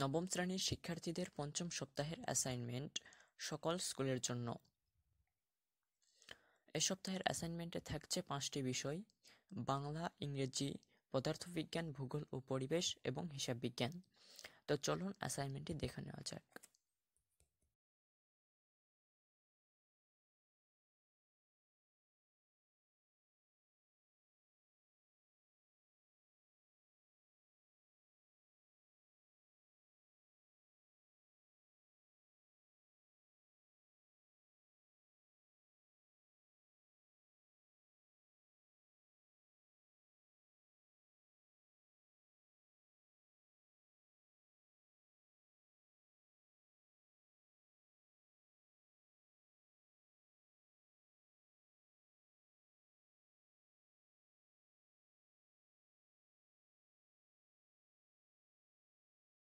নবম শ্রেণীর শিক্ষার্থীদের পঞ্চম সপ্তাহের অ্যাসাইনমেন্ট সকল স্কুলের জন্য এ সপ্তাহের অ্যাসাইনমেন্টে থাকছে পাঁচটি বিষয় বাংলা ইংরেজি পদার্থবিজ্ঞান ভূগোল ও পরিবেশ এবং হিসাববিজ্ঞান তো চলুন অ্যাসাইনমেন্টটি দেখে নেওয়া যাক